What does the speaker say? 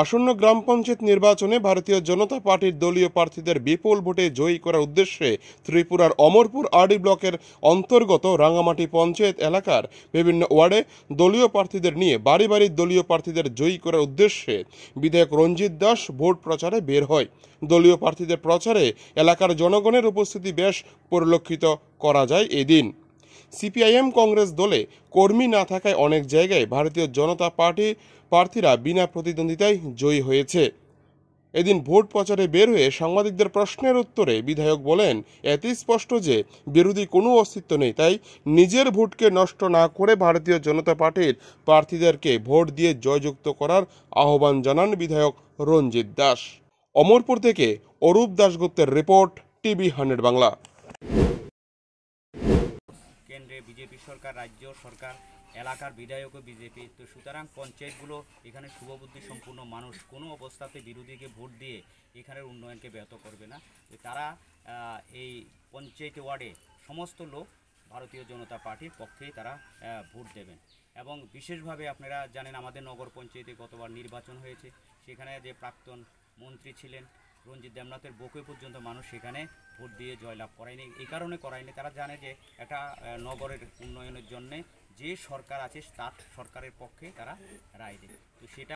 আসন্ন গ্রাম পঞ্চায়েত নির্বাচনে ভারতীয় জনতা পার্টির দলীয় প্রার্থীদের বিপুল ভোটে জয়ী করার উদ্দেশ্যে ত্রিপুরার অমরপুর আর্ডি ব্লকের অন্তর্গত রাঙামাটি পঞ্চায়েত এলাকার বিভিন্ন ওয়ার্ডে দলীয় প্রার্থীদের নিয়ে বাড়ি বাড়ি দলীয় প্রার্থীদের জয়ী করার উদ্দেশ্যে বিধায়ক রঞ্জিত দাস ভোট প্রচারে বের হয় দলীয় প্রার্থীদের প্রচারে এলাকার জনগণের উপস্থিতি বেশ পরিলক্ষিত করা যায় এদিন সিপিআইএম কংগ্রেস দলে কর্মী না থাকায় অনেক জায়গায় ভারতীয় জনতা পার্টি প্রার্থীরা বিনা প্রতিদ্বন্দ্বিতায় জয়ী হয়েছে এদিন ভোট প্রচারে বের হয়ে সাংবাদিকদের প্রশ্নের উত্তরে বিধায়ক বলেন এতই স্পষ্ট যে বিরোধী কোনো অস্তিত্ব নেই তাই নিজের ভোটকে নষ্ট না করে ভারতীয় জনতা পার্টির প্রার্থীদেরকে ভোট দিয়ে জয়যুক্ত করার আহ্বান জানান বিধায়ক রঞ্জিত দাস অমরপুর থেকে অরূপ দাশগুপ্তের রিপোর্ট টিভি হান্ড্রেড বাংলা কেন্দ্রে বিজেপি সরকার রাজ্য সরকার এলাকার বিধায়কও বিজেপি তো সুতরাং পঞ্চায়েতগুলো এখানে শুভবুদ্ধি সম্পূর্ণ মানুষ কোনো অবস্থাতে বিরোধীকে ভোট দিয়ে এখানের উন্নয়নকে ব্যাহত করবে না তো তারা এই পঞ্চায়েত ওয়ার্ডে সমস্ত লোক ভারতীয় জনতা পার্টির পক্ষেই তারা ভোট দেবেন এবং বিশেষভাবে আপনারা জানেন আমাদের নগর পঞ্চায়েতে গতবার নির্বাচন হয়েছে সেখানে যে প্রাক্তন মন্ত্রী ছিলেন রঞ্জিত দেবনাথের বকে পর্যন্ত মানুষ সেখানে ভোট দিয়ে জয়লাভ করায়নি এই কারণে করায়নি তারা জানে যে এটা নগরের উন্নয়নের জন্যে যে সরকার আছে তার সরকারের পক্ষে তারা রায় দেবে তো সেটা